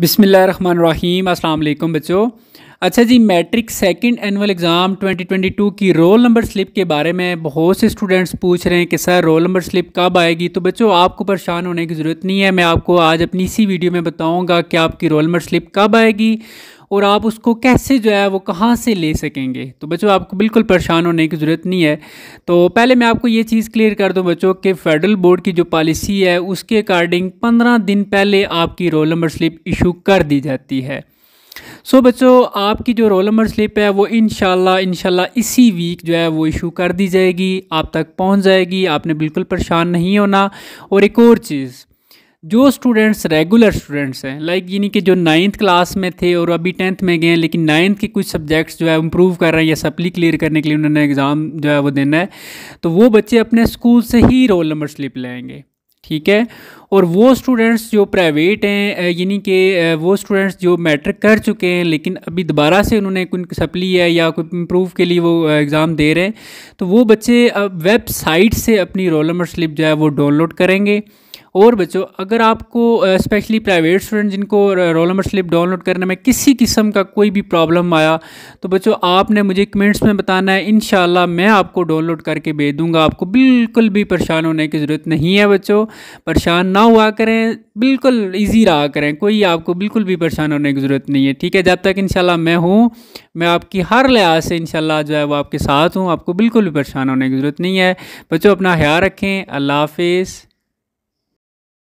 रहीम अल्लाम बच्चों अच्छा जी मैट्रिक सेकंड एनुअल एग्ज़ाम 2022 की रोल नंबर स्लिप के बारे में बहुत से स्टूडेंट्स पूछ रहे हैं कि सर रोल नंबर स्लिप कब आएगी तो बच्चों आपको परेशान होने की ज़रूरत नहीं है मैं आपको आज अपनी इसी वीडियो में बताऊंगा कि आपकी रोल नंबर स्लिप कब आएगी और आप उसको कैसे जो है वो कहाँ से ले सकेंगे तो बच्चों आपको बिल्कुल परेशान होने की ज़रूरत नहीं है तो पहले मैं आपको ये चीज़ क्लियर कर दूँ बच्चों कि फेडरल बोर्ड की जो पॉलिसी है उसके अकॉर्डिंग पंद्रह दिन पहले आपकी रोल नंबर स्लिप इशू कर दी जाती है सो so, बच्चों आपकी जो रोल नंबर स्लिप है वो इन शाला इसी वीक जो है वो इशू कर दी जाएगी आप तक पहुंच जाएगी आपने बिल्कुल परेशान नहीं होना और एक और चीज़ जो स्टूडेंट्स रेगुलर स्टूडेंट्स हैं लाइक यानी कि जो नाइन्थ क्लास में थे और अभी टेंथ में गए हैं लेकिन नाइन्थ के कुछ सब्जेक्ट्स जो है इम्प्रूव कर रहे हैं या सप्ली क्लियर करने के लिए उन्होंने एग्ज़ाम जो है वो देना है तो वो बच्चे अपने स्कूल से ही रोल नंबर स्लिप लेंगे ठीक है और वो स्टूडेंट्स जो प्राइवेट हैं यानी कि वो स्टूडेंट्स जो मैट्रिक कर चुके हैं लेकिन अभी दोबारा से उन्होंने कोई सप्ली है या कोई इम्प्रूव के लिए वो एग्ज़ाम दे रहे हैं तो वो बच्चे अब वेबसाइट से अपनी रोल नंबर स्लिप जो है वो डाउनलोड करेंगे और बच्चों अगर आपको स्पेशली प्राइवेट स्टूडेंट जिनको रोल नंबर स्लिप डाउनलोड करने में किसी किस्म का कोई भी प्रॉब्लम आया तो बच्चों आपने मुझे कमेंट्स में बताना है इन मैं आपको डाउनलोड करके भेज दूँगा आपको बिल्कुल भी परेशान होने की ज़रूरत नहीं है बच्चों परेशान ना ना हुआ करें बिल्कुल इजी रहा करें कोई आपको बिल्कुल भी परेशान होने की ज़रूरत नहीं है ठीक है जब तक इंशाल्लाह मैं हूँ मैं आपकी हर लिहाज से इंशाल्लाह जो है वो आपके साथ हूँ आपको बिल्कुल भी परेशान होने की ज़रूरत नहीं है बच्चों अपना ख्याल रखें अल्लाह हाफिज़